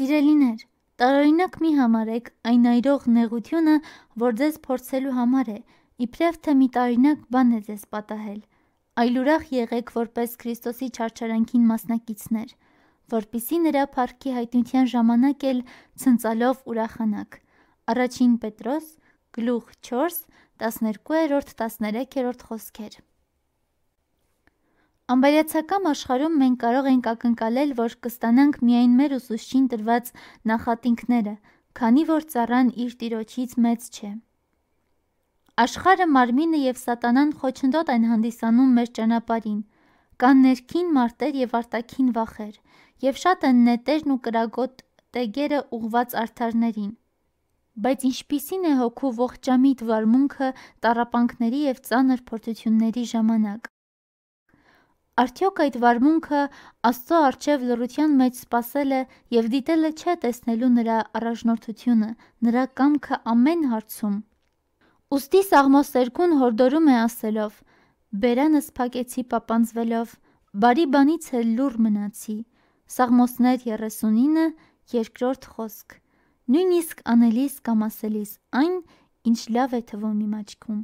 Սիրելիներ, տարօրինակ մի համարեք այն այրող նեղությունը, որ ձեզ փորձելու համար է, իբրև թե մի տարօրինակ բան է ձեզ պատահել։ Այլ ուրախ եղեք որպես Քրիստոսի չարչարանքին մասնակիցներ, որpիսի նրա փառքի հայտնության ժամանակ էլ ցնծալով ուրախանաք։ Առաջին Պետրոս գլուխ 4 12-րդ 13-րդ խոսքեր։ Անբարյացակամ աշխարհում մենք կարող ենք ակնկալել, որ կստանանք միայն մեր ուսուցչին տրված նախատինքները, քանի որ ծառան իր տիրոջից մեծ չէ։ Աշխարհը մարմինը եւ սատանան խոչընդոտ են հանդիսանում մեր ճանապարհին։ Կան ներքին մարտեր եւ արտաքին վախեր, եւ շատ են նետերն ու կրագոտ տեգերը ուղված արթարներին։ Բայց ինչպիսին է հոգու ողջամիտ վարմունքը տարապանքների եւ ծանր փորձությունների ժամանակ։ Արդյոք այդ վարմունքը Աստծո արչև լրության մեջ սпасել է եւ դիտելը չէ տեսնելու նրա առաջնորդությունը, նրա կամքը ամեն հարցում։ Ոստի Սաղմոս երկուն հորդորում է ասելով. «Բերանս փակեցի պապանձվելով, բարի բանից էլ լուր մնացի»։ Սաղմոսներ 39 երկրորդ խոսք։ Նույնիսկ անելիս կամ ասելիս այն, ինչ լավ է թվում իմ աչքում։